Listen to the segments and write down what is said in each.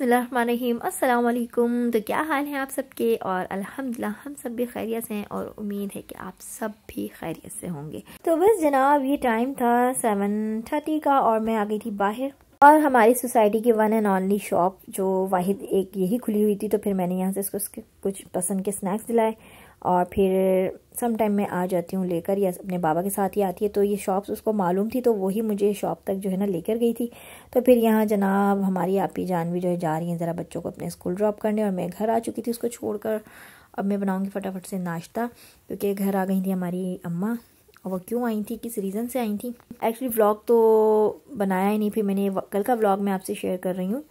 अस्सलाम वालेकुम तो क्या हाल है आप सबके और अल्हम्दुलिल्लाह हम सब भी खैरियत से हैं और उम्मीद है कि आप सब भी खैरियत से होंगे तो बस जनाब ये टाइम था सेवन थर्टी का और मैं आ गई थी बाहर और हमारी सोसाइटी की वन एंड ऑनली शॉप जो वाहिद एक यही खुली हुई थी तो फिर मैंने यहाँ से उसको कुछ पसंद के स्नैक्स दिलाए और फिर सम टाइम मैं आ जाती हूँ लेकर या अपने बाबा के साथ ही आती है तो ये शॉप्स उसको मालूम थी तो वही मुझे शॉप तक जो है ना लेकर गई थी तो फिर यहाँ जनाब हमारी आपी जानवी जो है जा रही हैं ज़रा बच्चों को अपने स्कूल ड्रॉप करने और मैं घर आ चुकी थी उसको छोड़कर अब मैं बनाऊँगी फटाफट से नाश्ता क्योंकि घर आ गई थी हमारी अम्मा और वो क्यों आई थी किस रीज़न से आई थी एक्चुअली व्लॉग तो बनाया ही नहीं फिर मैंने कल का व्लॉग मैं आपसे शेयर कर रही हूँ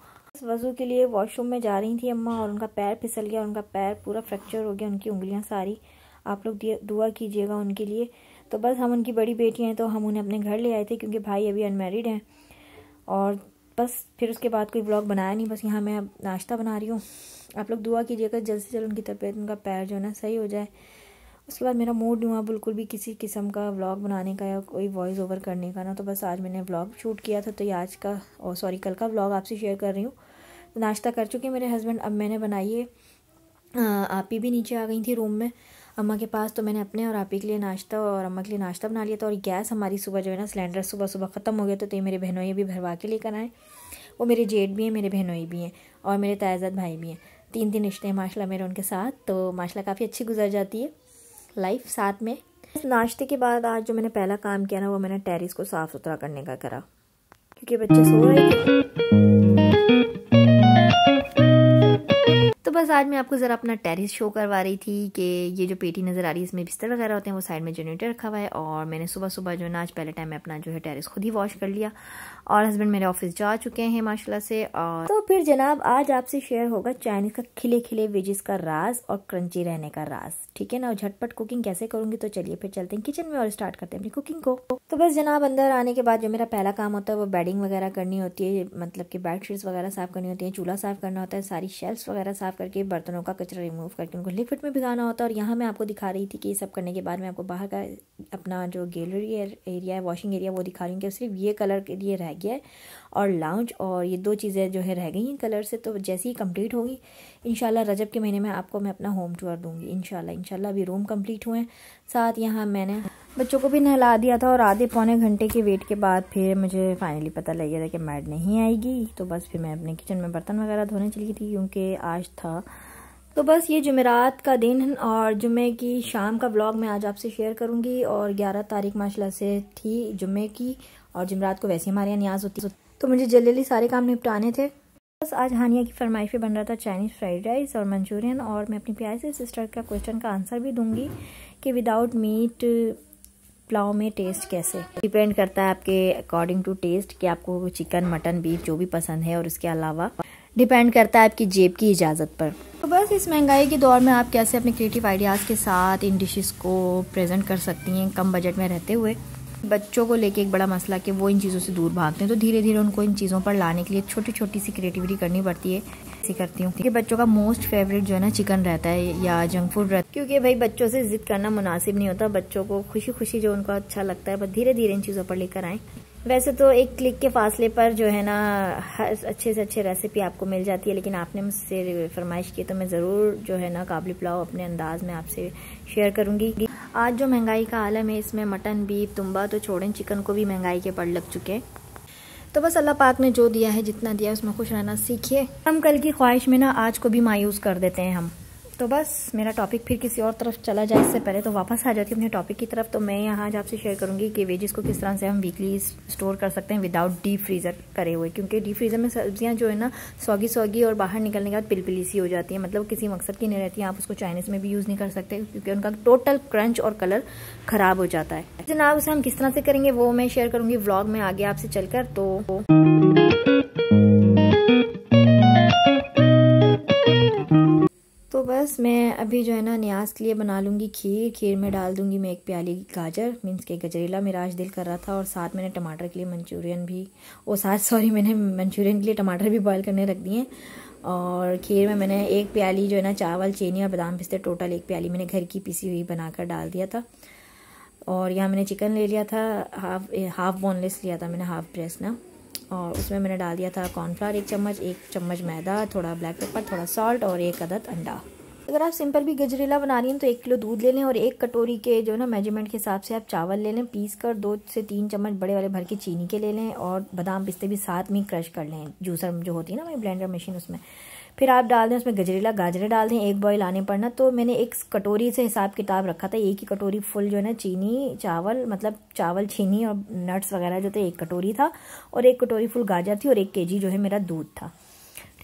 वजू के लिए वॉशरूम में जा रही थी अम्मा और उनका पैर फिसल गया उनका पैर पूरा फ्रैक्चर हो गया उनकी उंगलियां सारी आप लोग दुआ कीजिएगा उनके लिए तो बस हम उनकी बड़ी बेटियाँ हैं तो हम उन्हें अपने घर ले आए थे क्योंकि भाई अभी अनमेरिड हैं और बस फिर उसके बाद कोई ब्लॉग बनाया नहीं बस यहाँ मैं अब नाश्ता बना रही हूँ आप लोग दुआ कीजिएगा जल्द से जल्द उनकी तबीयत उनका पैर जो है ना सही हो जाए उसके बाद मेरा मूड नहीं हुआ बिल्कुल भी किसी किस्म का व्लॉग बनाने का या कोई वॉइस ओवर करने का ना तो बस आज मैंने व्लॉग शूट किया था तो ये आज का और oh, सॉरी कल का व्लॉग आपसे शेयर कर रही हूँ नाश्ता कर चुके मेरे हस्बैंड अब मैंने बनाई है ही भी नीचे आ गई थी रूम में अम्मा के पास तो मैंने अपने और आप ही के लिए नाश्ता और अम्मा के लिए नाश्ता बना लिया था और गैस हमारी सुबह जो है ना सिलेंडर सुबह सुबह ख़त्म हो गया तो ये मेरे बहनोई भी भरवा के लेकर आए वो मेरे जेठ भी हैं मेरे बहनोई भी हैं और मेरे ताज़ाद भाई भी हैं तीन तीन रिश्ते हैं माशाला मेरे उनके साथ तो माशाला काफ़ी अच्छी गुजर जाती है लाइफ साथ में नाश्ते के बाद आज जो मैंने पहला काम किया ना वो मैंने टेरिस को साफ़ सुथरा करने का करा क्योंकि बच्चे सो रहे थे बस आज मैं आपको ज़रा अपना टेरिस शो करवा रही थी कि ये जो पेटी नज़र आ रही है इसमें बिस्तर वगैरह होते हैं वो साइड में जनरेटर रखा हुआ है और मैंने सुबह सुबह जो है ना आज पहले टाइम में अपना जो है टेरिस खुद ही वॉश कर लिया और हस्बैंड मेरे ऑफिस जा चुके हैं माशाल्लाह से और तो फिर जनाब आज आपसे शेयर होगा चाइनीज का खिले खिले वेजेस का राज और क्रंची रहने का राज ठीक है ना और झटपट कुकिंग कैसे करूंगी तो चलिए फिर चलते हैं किचन में और स्टार्ट करते हैं अपनी कुकिंग को तो बस जनाब अंदर आने के बाद जो मेरा पहला काम होता है वो बेडिंग वगैरह करनी होती है मतलब की बेड वगैरह साफ करनी होती है चूल्हा साफ करना होता है सारी शेल्फ वगैरह साफ करके बर्तनों का कचरा रिमूव करके उनको लिक्विड में भिगाना होता है और यहाँ मैं आपको दिखा रही थी कि ये सब करने के बाद मैं आपको बाहर का अपना जो गैलरी एरिया है वॉशिंग एरिया वो दिखा रही हूँ कि सिर्फ ये कलर के लिए रह गया है और लाउंज और ये दो चीज़ें जो है रह गई हैं कलर से तो जैसे ही कंप्लीट होगी इन रजब के महीने में आपको मैं अपना होम टूर दूँगी इन इंशाल्लाह अभी रूम कंप्लीट हुए हैं साथ यहाँ मैंने बच्चों को भी नहला दिया था और आधे पौने घंटे के वेट के बाद फिर मुझे फाइनली पता लग गया था कि मैड नहीं आएगी तो बस फिर मैं अपने किचन में बर्तन वगैरह धोने चली थी क्योंकि आज था तो बस ये जुमेरात का दिन और जुमे की शाम का ब्लॉग मैं आज आपसे शेयर करूंगी और 11 तारीख माशाल्लाह से थी जुमे की और जुमरात को वैसे हमारे यहाँ न्याज होती तो मुझे जल्दी जल्दी सारे काम निपटाने थे बस आज हानिया की फरमाइश पे बन रहा था चाइनीज़ फ्राइड राइस और मंचूरियन और मैं अपनी प्यार से सिस्टर का क्वेश्चन का आंसर भी दूंगी कि विदाउट मीट पुलाव में टेस्ट कैसे डिपेंड करता है आपके अकॉर्डिंग टू टेस्ट कि आपको चिकन मटन बीफ जो भी पसंद है और इसके अलावा डिपेंड करता है आपकी जेब की इजाज़त पर तो बस इस महंगाई के दौर में आप कैसे अपने क्रिएटिव आइडियाज़ के साथ इन डिशेज को प्रेजेंट कर सकती हैं कम बजट में रहते हुए बच्चों को लेके एक बड़ा मसला कि वो इन चीज़ों से दूर भागते हैं तो धीरे धीरे उनको इन चीज़ों पर लाने के लिए छोटी छोटी सी क्रिएटिविटी करनी पड़ती है ऐसी करती हूँ क्योंकि बच्चों का मोस्ट फेवरेट जो है ना चिकन रहता है या जंक फूड रहता है क्योंकि भाई बच्चों से जिद करना मुनासिब नहीं होता बच्चों को खुशी खुशी जो उनको अच्छा लगता है बस धीरे धीरे इन चीज़ों पर लेकर आएँ वैसे तो एक क्लिक के फासले पर जो है ना अच्छे से अच्छे रेसिपी आपको मिल जाती है लेकिन आपने मुझसे फरमाइश की तो मैं ज़रूर जो है ना काबली पुलाव अपने अंदाज में आपसे शेयर करूंगी आज जो महंगाई का आलम है इसमें मटन बीफ तुम्बा तो छोड़ें चिकन को भी महंगाई के पड़ लग चुके हैं तो बस अल्लाह पाक ने जो दिया है जितना दिया है उसमें खुश रहना सीखिए हम कल की ख्वाहिश में ना आज को भी मायूस कर देते हैं हम तो बस मेरा टॉपिक फिर किसी और तरफ चला जाए इससे पहले तो वापस आ जाती हूँ अपने टॉपिक की तरफ तो मैं यहाँ आपसे शेयर करूँगी कि वेजेस को किस तरह से हम वीकली स्टोर कर सकते हैं विदाउट डीप फ्रीज़र करे हुए क्योंकि डीप फ्रीज़र में सब्जियाँ जो है ना सौगी सौगी और बाहर निकलने के बाद पिलपिली सी हो जाती है मतलब किसी मकसद की नहीं रहती है आप उसको चाइनीज़ में भी यूज़ नहीं कर सकते क्योंकि उनका टोटल क्रंच और कलर ख़राब हो जाता है जनाब उसे हम किस तरह से करेंगे वो मैं शेयर करूँगी व्लॉग में आगे आपसे चलकर तो बस मैं अभी जो है ना न्याज के लिए बना लूँगी खीर खीर में डाल दूँगी मैं एक प्याली गाजर मीन्स के गजरेला मेरा आज दिल कर रहा था और साथ मैंने टमाटर के लिए मंचूरियन भी वो साथ सॉरी मैंने मंचूरियन के लिए टमाटर भी बॉयल करने रख दिए और खीर में मैंने एक प्याली जो है ना चावल चीनी और बादाम पिस्ते टोटल एक प्याली मैंने घर की पीसी हुई बनाकर डाल दिया था और यहाँ मैंने चिकन ले लिया था हाफ हाफ बोनलेस लिया था मैंने हाफ ब्रेस्ट ना और उसमें मैंने डाल दिया था कॉर्नफ्लावर एक चम्मच एक चम्मच मैदा थोड़ा ब्लैक पेपर थोड़ा सॉल्ट और एक अदद अंडा अगर आप सिंपल भी गजरेला बना रही हैं तो एक किलो दूध ले लें और एक कटोरी के जो है ना मेजरमेंट के हिसाब से आप चावल ले लें पीस कर दो से तीन चम्मच बड़े वाले भर के चीनी के ले लें और बादाम पिस्ते भी साथ में क्रश कर लें जूसर जो होती है ना हमारी ब्लेंडर मशीन उसमें फिर आप डाल दें उसमें गजरेला गाजरे डाल दें एक बॉयल आने पर ना तो मैंने एक कटोरी से हिसाब किताब रखा था एक ही कटोरी फुल जो है ना चीनी चावल मतलब चावल चीनी और नट्स वगैरह जो थे एक कटोरी था और एक कटोरी फुल गाजर थी और एक केजी जो है मेरा दूध था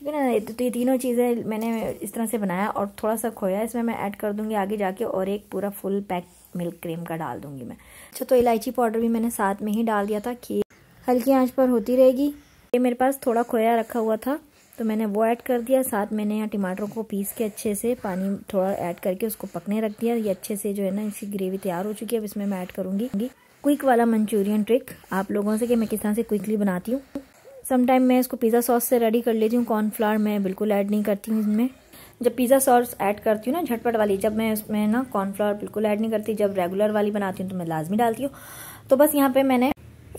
ठीक है ना तो ये तीनों चीज़ें मैंने इस तरह से बनाया और थोड़ा सा खोया इसमें मैं ऐड कर दूँगी आगे जाके और एक पूरा फुल पैक मिल्क क्रीम का डाल दूँगी मैं अच्छा तो इलायची पाउडर भी मैंने साथ में ही डाल दिया था कि हल्की आंच पर होती रहेगी ये मेरे पास थोड़ा खोया रखा हुआ था तो मैंने वो ऐड कर दिया साथ मैंने यहाँ टमाटरों को पीस के अच्छे से पानी थोड़ा ऐड करके उसको पकने रख दिया ये अच्छे से जो है ना इसकी ग्रेवी तैयार हो चुकी है अब इसमें मैं ऐड करूँगी क्विक वाला मंचूरियन ट्रिक आप लोगों से कि मैं किस तरह से क्विकली बनाती हूँ समटाइम मैं इसको पिज़्ज़ा सॉस से रेडी कर लेती हूँ कॉर्नफ्लावर मैं बिल्कुल ऐड नहीं करती हूँ इसमें जब पिज़्ज़ा सॉस ऐड करती हूँ ना झटपट वाली जब मैं उसमें ना कॉर्नफ्लावर बिल्कुल ऐड नहीं करती जब रेगुलर वाली बनाती हूँ तो मैं लाजमी डालती हूँ तो बस यहाँ पे मैंने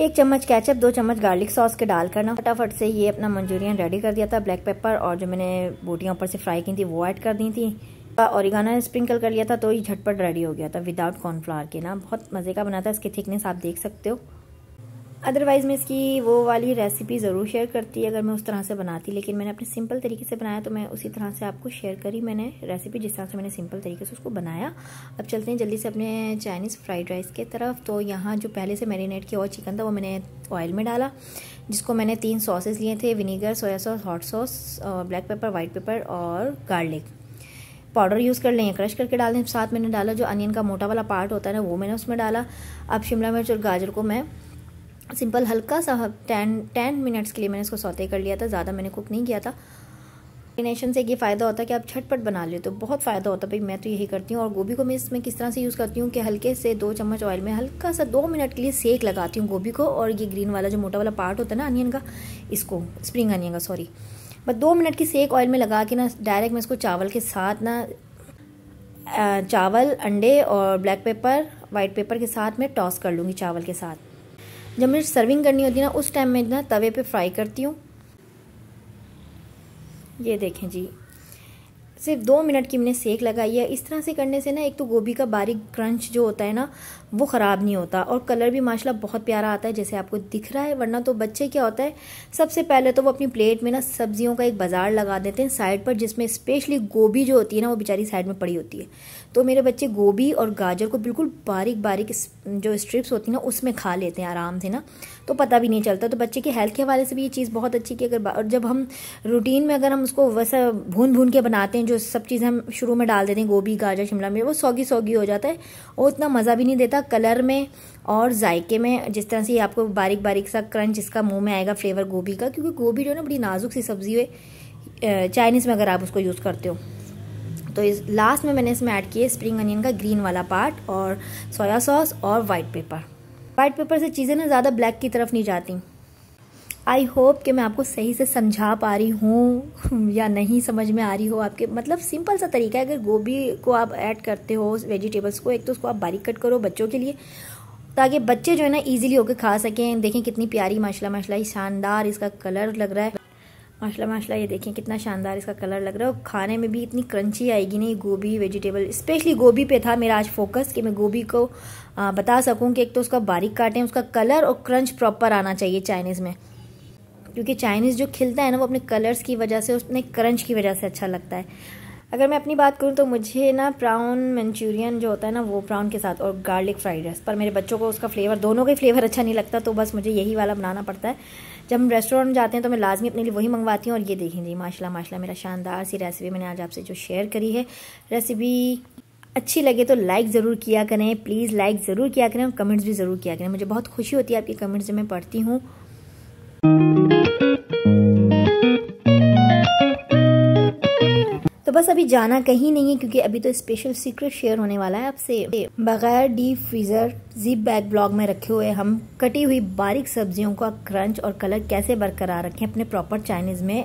एक चम्मच कैचअप दो चम्मच गार्लिक सॉस के डाल करना फटाफट से ये अपना मंचूरियन रेडी कर दिया था ब्लैक पेपर और जो मैंने बोटियाँ ऊपर से फ्राई की थी वो ऐड कर दी थी औरिगाना स्प्रिंकल कर लिया था तो ये झटपट रेडी हो गया था विदाउट कॉर्नफ्लावर के ना बहुत मज़े का बना था इसकी थिकनेस आप देख सकते हो अदरवाइज़ मैं इसकी वो वाली रेसिपी ज़रूर शेयर करती अगर मैं उस तरह से बनाती लेकिन मैंने अपने सिंपल तरीके से बनाया तो मैं उसी तरह से आपको शेयर करी मैंने रेसिपी जिस तरह से मैंने सिंपल तरीके से उसको बनाया अब चलते हैं जल्दी से अपने चाइनीज़ फ्राइड राइस के तरफ तो यहाँ जो पहले से मैरिनेट किया हुआ चिकन था वो मैंने ऑयल में डाला जिसको मैंने तीन सॉसेज लिए थे vinegar soya sauce hot sauce black pepper white pepper और गार्लिक पाउडर यूज़ कर लें क्रश करके डाल दें साथ मैंने डाला जो अनियन का मोटा वाला पार्ट होता है ना वो मैंने उसमें डाला अब शिमला मिर्च और गाजर को मैं सिंपल हल्का सा टेन टेन मिनट्स के लिए मैंने इसको सौते कर लिया था ज़्यादा मैंने कुक नहीं किया था कॉम्बिनेशन से ये फ़ायदा होता है कि आप छटपट बना लेते हो बहुत फ़ायदा होता है भाई मैं तो यही करती हूँ और गोभी को मैं इसमें किस तरह से यूज़ करती हूँ कि हल्के से दो चम्मच ऑयल में हल्का सा दो मिनट के लिए सेक लगाती हूँ गोभी को और ये ग्रीन वाला जो मोटा वाला पार्ट होता है ना अनियन का इसको स्प्रिंग अनियन का सॉरी बस दो मिनट की सेक ऑयल में लगा के ना डायरेक्ट मैं इसको चावल के साथ ना चावल अंडे और ब्लैक पेपर वाइट पेपर के साथ मैं टॉस कर लूँगी चावल के साथ जब मुझे सर्विंग करनी होती है ना उस टाइम मैं ना तवे पे फ्राई करती हूँ ये देखें जी सिर्फ दो मिनट की मैंने सेक लगाई है इस तरह से करने से ना एक तो गोभी का बारीक क्रंच जो होता है ना वो ख़राब नहीं होता और कलर भी माशाल्लाह बहुत प्यारा आता है जैसे आपको दिख रहा है वरना तो बच्चे क्या होता है सबसे पहले तो वो अपनी प्लेट में ना सब्जियों का एक बाज़ार लगा देते हैं साइड पर जिसमें स्पेशली गोभी जो होती है ना वो बेचारी साइड में पड़ी होती है तो मेरे बच्चे गोभी और गाजर को बिल्कुल बारीक बारीक जो स्ट्रिप्स होती हैं ना उसमें खा लेते हैं आराम से ना तो पता भी नहीं चलता तो बच्चे की हेल्थ के हवाले से भी ये चीज़ बहुत अच्छी कि अगर और जब हम रूटीन में अगर हम उसको वैसा भून भून के बनाते हैं जो सब चीज़ें हम शुरू में डाल देते हैं गोभी गाजर शिमला मिर्च वो सौगी सौगी हो जाता है और उतना मज़ा भी नहीं देता कलर में और जायके में जिस तरह से आपको बारीक बारीक सा क्रंच इसका मुंह में आएगा फ्लेवर गोभी का क्योंकि गोभी जो है ना बड़ी नाजुक सी सब्ज़ी है चाइनीज़ में अगर आप उसको यूज़ करते हो तो इस लास्ट में मैंने इसमें ऐड किए स्प्रिंग अनियन का ग्रीन वाला पार्ट और सोया सॉस और वाइट पेपर वाइट पेपर से चीज़ें ना ज़्यादा ब्लैक की तरफ नहीं जाती आई होप कि मैं आपको सही से समझा पा रही हूँ या नहीं समझ में आ रही हो आपके मतलब सिंपल सा तरीका है अगर गोभी को आप ऐड करते हो वेजिटेबल्स को एक तो उसको आप बारीक कट करो बच्चों के लिए ताकि बच्चे जो है ना इजीली होकर खा सकें देखें कितनी प्यारी माशाल्लाह माशाल्लाह शानदार इसका कलर लग रहा है माशाल्लाह माशाल्लाह ये देखें कितना शानदार इसका कलर लग रहा है और खाने में भी इतनी क्रंची आएगी नहीं गोभी वेजिटेबल स्पेशली गोभी पे था मेरा आज फोकस कि मैं गोभी को आ, बता सकूं कि एक तो उसका बारीक काटें उसका कलर और क्रंच प्रॉपर आना चाहिए चाइनीज़ में क्योंकि चाइनीज़ जो खिलता है ना वो अपने कलर्स की वजह से उसने क्रंच की वजह से अच्छा लगता है अगर मैं अपनी बात करूँ तो मुझे ना प्राउन मंचूरियन जो होता है ना वो प्राउन के साथ और गार्लिक फ्राइड राइस पर मेरे बच्चों को उसका फ्लेवर दोनों का ही फ्लेवर अच्छा नहीं लगता तो बस मुझे यही वाला बनाना पड़ता है जब हम रेस्टोरेंट जाते हैं तो मैं लाजमी अपने लिए वही मंगवाती हूँ और ये देखें जी माशाला माशा मेरा शानदार सी रेसिपी मैंने आज आपसे जो शेयर करी है रेसिपी अच्छी लगे तो लाइक ज़रूर किया करें प्लीज़ लाइक ज़रूर किया करें और कमेंट्स भी ज़रूर किया करें मुझे बहुत खुशी होती है आपकी कमेंट्स जब मैं पढ़ती हूँ तो बस अभी जाना कहीं नहीं है क्योंकि अभी तो स्पेशल सीक्रेट शेयर होने वाला है आपसे बगैर डीप फ्रीज़र जीप बैग ब्लॉग में रखे हुए हम कटी हुई बारीक सब्जियों का क्रंच और कलर कैसे बरकरार रखें अपने प्रॉपर चाइनीज़ में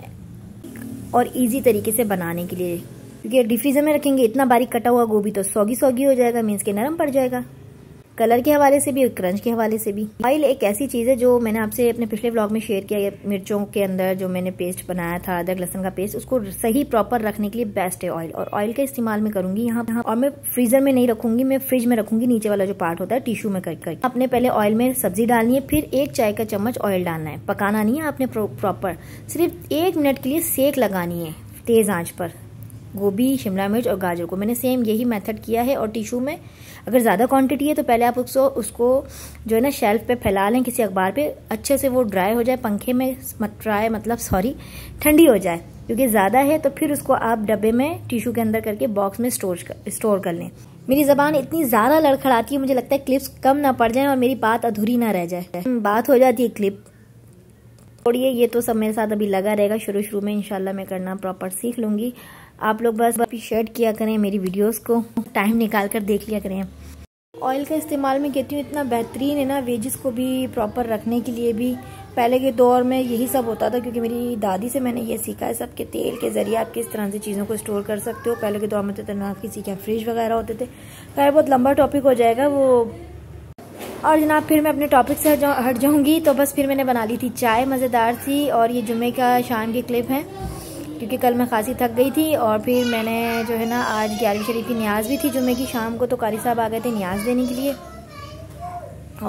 और इजी तरीके से बनाने के लिए क्योंकि डिफ्रीजर में रखेंगे इतना बारीक कटा हुआ गोभी तो सौगी सौगी हो जाएगा मीन्स के नरम पड़ जाएगा कलर के हवाले से भी और क्रंच के हवाले से भी ऑयल एक ऐसी चीज़ है जो मैंने आपसे अपने पिछले ब्लॉग में शेयर किया मिर्चों के अंदर जो मैंने पेस्ट बनाया था अदरक लहसन का पेस्ट उसको सही प्रॉपर रखने के लिए बेस्ट है ऑयल और ऑयल का इस्तेमाल मैं करूंगी यहाँ और मैं फ्रीजर में नहीं रखूंगी मैं फ्रिज में रखूंगी नीचे वाला जो पार्ट होता है टिश्यू में करके अपने आपने पहले ऑयल में सब्जी डालनी है फिर एक चाय का चम्मच ऑयल डालना है पकाना नहीं है आपने प्रॉपर सिर्फ एक मिनट के लिए सेक लगानी है तेज़ आंच पर गोभी शिमला मिर्च और गाजर को मैंने सेम यही मेथड किया है और टिश्यू में अगर ज़्यादा क्वांटिटी है तो पहले आप उसको उसको जो है ना शेल्फ पे फैला लें किसी अखबार पे अच्छे से वो ड्राई हो जाए पंखे में मत ड्राई मतलब सॉरी ठंडी हो जाए क्योंकि ज़्यादा है तो फिर उसको आप डब्बे में टिश्यू के अंदर करके बॉक्स में स्टोर कर, स्टोर कर लें मेरी जबान इतनी ज़्यादा लड़खड़ाती है मुझे लगता है क्लिप्स कम ना पड़ जाए और मेरी बात अधूरी ना रह जाए बात हो जाती है क्लिप छोड़िए ये तो सब मेरे साथ अभी लगा रहेगा शुरू शुरू में इंशाल्लाह मैं करना प्रॉपर सीख लूँगी आप लोग बस अप्रीशियट किया करें मेरी वीडियोस को टाइम निकाल कर देख लिया करें ऑयल का इस्तेमाल मैं कहती हूँ इतना बेहतरीन है ना वेजेस को भी प्रॉपर रखने के लिए भी पहले के दौर में यही सब होता था क्योंकि मेरी दादी से मैंने ये सीखा है सबके तेल के ज़रिए आप किस तरह से चीज़ों को स्टोर कर सकते हो पहले के दौर में तो इतना किसी के फ्रिज वगैरह होते थे खैर बहुत लंबा टॉपिक हो जाएगा वो और जनाब फिर मैं अपने टॉपिक से हट जाऊँगी तो बस फिर मैंने बना ली थी चाय मज़ेदार सी और ये जुमे का शाम की क्लिप है क्योंकि कल मैं खासी थक गई थी और फिर मैंने जो है ना आज ग्यारहवीं शरीफ की न्याज भी थी जुम्मे की शाम को तो कारी साहब आ गए थे न्याज देने के लिए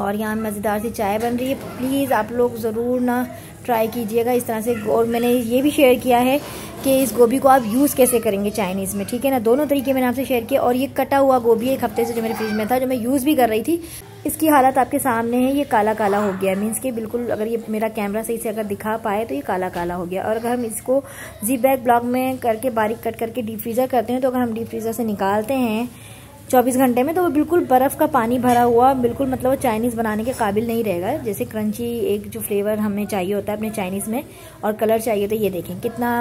और यहाँ मज़ेदार सी चाय बन रही है प्लीज़ आप लोग ज़रूर ना ट्राई कीजिएगा इस तरह से और मैंने ये भी शेयर किया है कि इस गोभी को आप यूज़ कैसे करेंगे चाइनीज़ में ठीक है ना दोनों तरीके मैंने आपसे शेयर किया और ये कटा हुआ गोभी एक हफ्ते से जो मेरे फ्रिज में था जो मैं यूज़ भी कर रही थी इसकी हालत आपके सामने है ये काला काला हो गया मीन्स कि बिल्कुल अगर ये मेरा कैमरा सही से अगर दिखा पाए तो ये काला काला हो गया और अगर हम इसको जी बैग ब्लॉक में करके बारीक कट करके डीप फ्रीज़र करते हैं तो अगर हम डीप फ्रीज़र से निकालते हैं चौबीस घंटे में तो वो बिल्कुल बर्फ़ का पानी भरा हुआ बिल्कुल मतलब वो चाइनीज़ बनाने के काबिल नहीं रहेगा जैसे क्रंची एक जो फ्लेवर हमें चाहिए होता है अपने चाइनीज़ में और कलर चाहिए तो ये देखें कितना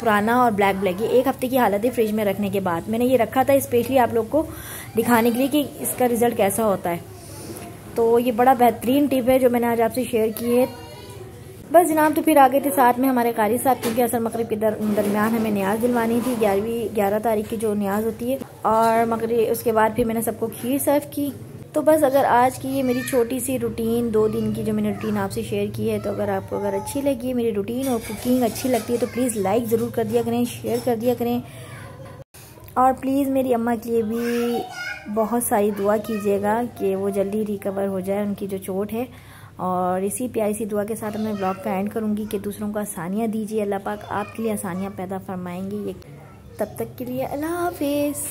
पुराना और ब्लैक ब्लैक ये एक हफ्ते की हालत है फ्रिज में रखने के बाद मैंने ये रखा था स्पेशली आप लोग को दिखाने के लिए कि इसका रिज़ल्ट कैसा होता है तो ये बड़ा बेहतरीन टिप है जो मैंने आज आपसे शेयर की है बस जनाब तो फिर आ गए थे साथ में हमारे कारी साहब क्योंकि असर मकरब के दर, दरमियान हमें न्याज दिलवानी थी ग्यारहवीं ग्यारह तारीख की जो न्याज होती है और मकर उसके बाद फिर मैंने सबको खीर सर्व की तो बस अगर आज की ये मेरी छोटी सी रूटीन दो दिन की जो मैंने रूटीन आपसे शेयर की है तो अगर आपको अगर अच्छी लगी है मेरी रूटीन और कुकिंग अच्छी लगती है तो प्लीज़ लाइक ज़रूर कर दिया करें शेयर कर दिया करें और प्लीज़ मेरी अम्मा के लिए भी बहुत सारी दुआ कीजिएगा कि वो जल्दी रिकवर हो जाए उनकी जो चोट है और इसी प्यारी सी दुआ के साथ मैं ब्लॉग पे एंड करूँगी कि दूसरों को आसानियाँ दीजिए अल्लाह पाक आपके लिए आसानियाँ पैदा फरमाएंगी ये तब तक के लिए अल्लाह हाफिज़